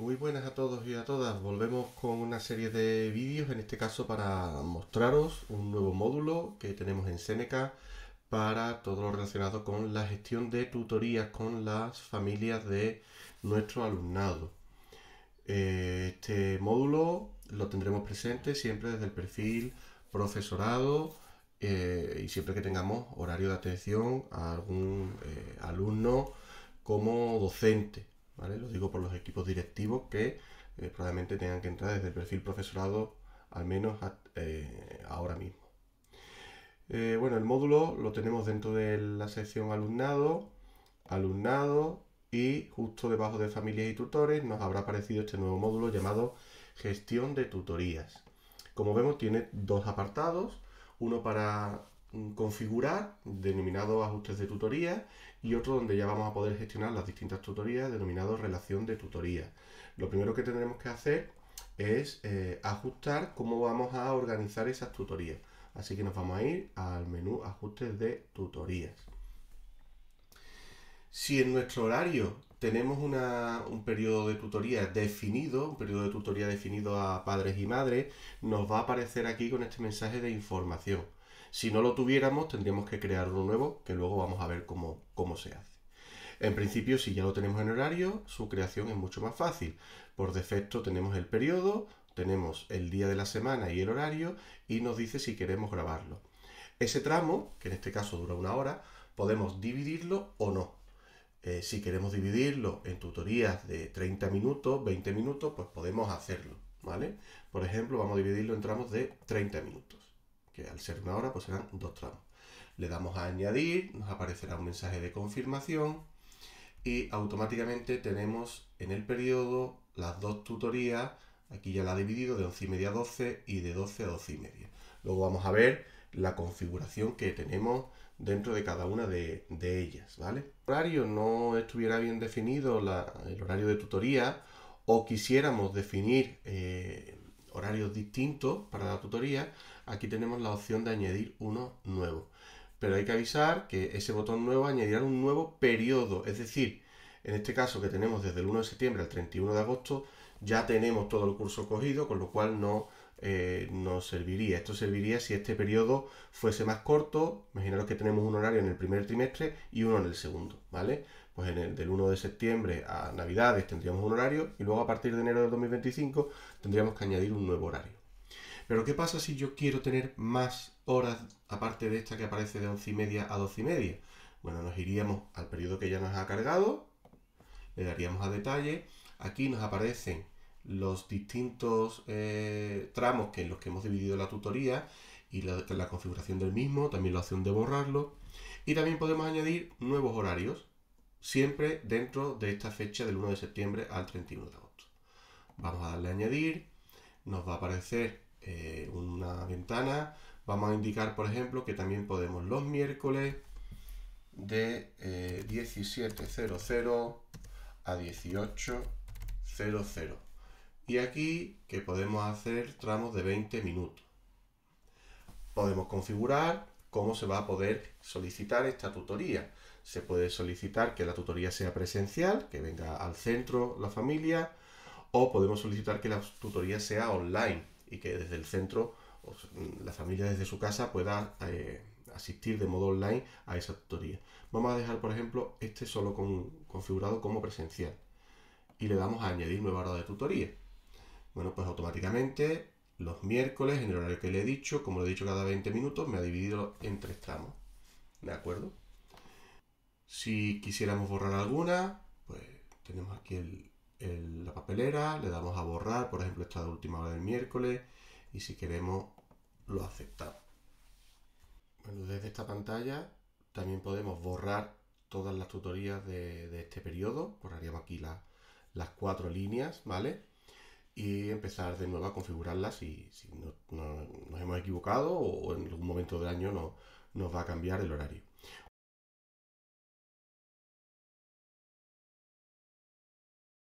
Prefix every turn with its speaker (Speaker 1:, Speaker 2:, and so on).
Speaker 1: Muy buenas a todos y a todas, volvemos con una serie de vídeos, en este caso para mostraros un nuevo módulo que tenemos en Seneca para todo lo relacionado con la gestión de tutorías con las familias de nuestro alumnado. Eh, este módulo lo tendremos presente siempre desde el perfil profesorado eh, y siempre que tengamos horario de atención a algún eh, alumno como docente. Lo digo por los equipos directivos que eh, probablemente tengan que entrar desde el perfil profesorado, al menos eh, ahora mismo. Eh, bueno, el módulo lo tenemos dentro de la sección alumnado, alumnado y justo debajo de familias y tutores nos habrá aparecido este nuevo módulo llamado gestión de tutorías. Como vemos tiene dos apartados, uno para configurar, denominado ajustes de tutoría, y otro donde ya vamos a poder gestionar las distintas tutorías, denominado relación de tutoría. Lo primero que tendremos que hacer es eh, ajustar cómo vamos a organizar esas tutorías. Así que nos vamos a ir al menú ajustes de tutorías. Si en nuestro horario tenemos un periodo de tutoría definido, un periodo de tutoría definido a padres y madres, nos va a aparecer aquí con este mensaje de información. Si no lo tuviéramos, tendríamos que crear uno nuevo, que luego vamos a ver cómo, cómo se hace. En principio, si ya lo tenemos en horario, su creación es mucho más fácil. Por defecto tenemos el periodo, tenemos el día de la semana y el horario, y nos dice si queremos grabarlo. Ese tramo, que en este caso dura una hora, podemos dividirlo o no. Eh, si queremos dividirlo en tutorías de 30 minutos, 20 minutos, pues podemos hacerlo, ¿vale? Por ejemplo, vamos a dividirlo en tramos de 30 minutos al ser una hora pues serán dos tramos. Le damos a añadir, nos aparecerá un mensaje de confirmación y automáticamente tenemos en el periodo las dos tutorías, aquí ya la ha dividido de 11 y media a 12 y de 12 a 12 y media. Luego vamos a ver la configuración que tenemos dentro de cada una de, ellas, ¿vale? El horario no estuviera bien definido, el horario de tutoría, o quisiéramos definir eh, horarios distintos para la tutoría, aquí tenemos la opción de añadir uno nuevo. Pero hay que avisar que ese botón nuevo añadirá un nuevo periodo, es decir, en este caso que tenemos desde el 1 de septiembre al 31 de agosto, ya tenemos todo el curso cogido, con lo cual no eh, nos serviría. Esto serviría si este periodo fuese más corto. Imaginaros que tenemos un horario en el primer trimestre y uno en el segundo, ¿vale? Pues en el del 1 de septiembre a Navidades tendríamos un horario y luego a partir de enero del 2025 tendríamos que añadir un nuevo horario. Pero ¿qué pasa si yo quiero tener más horas aparte de esta que aparece de 11 y media a 12 y media? Bueno, nos iríamos al periodo que ya nos ha cargado, le daríamos a detalle. Aquí nos aparecen los distintos eh, tramos que en los que hemos dividido la tutoría y la, configuración del mismo, también la opción de borrarlo. Y también podemos añadir nuevos horarios, siempre dentro de esta fecha del 1 de septiembre al 31 de agosto. Vamos a darle a añadir, nos va a aparecer eh, una ventana, vamos a indicar, por ejemplo, que también podemos los miércoles de 17.00 eh, a 18.00. Y aquí que podemos hacer tramos de 20 minutos. Podemos configurar cómo se va a poder solicitar esta tutoría. Se puede solicitar que la tutoría sea presencial, que venga al centro la familia, o podemos solicitar que la tutoría sea online y que desde el centro pues, la familia desde su casa pueda eh, asistir de modo online a esa tutoría. Vamos a dejar, por ejemplo, este solo configurado como presencial y le damos a añadir nueva hora de tutoría. Bueno, pues automáticamente los miércoles, en el horario que le he dicho, como lo he dicho cada 20 minutos, me ha dividido en tres tramos. ¿De acuerdo? Si quisiéramos borrar alguna, pues tenemos aquí la papelera, le damos a borrar, por ejemplo, esta última hora del miércoles, y si queremos, lo aceptamos. Bueno, desde esta pantalla también podemos borrar todas las tutorías de, este periodo, borraríamos aquí las cuatro líneas, ¿vale? y empezar de nuevo a configurarla si, no, nos hemos equivocado o, en algún momento del año no, nos va a cambiar el horario.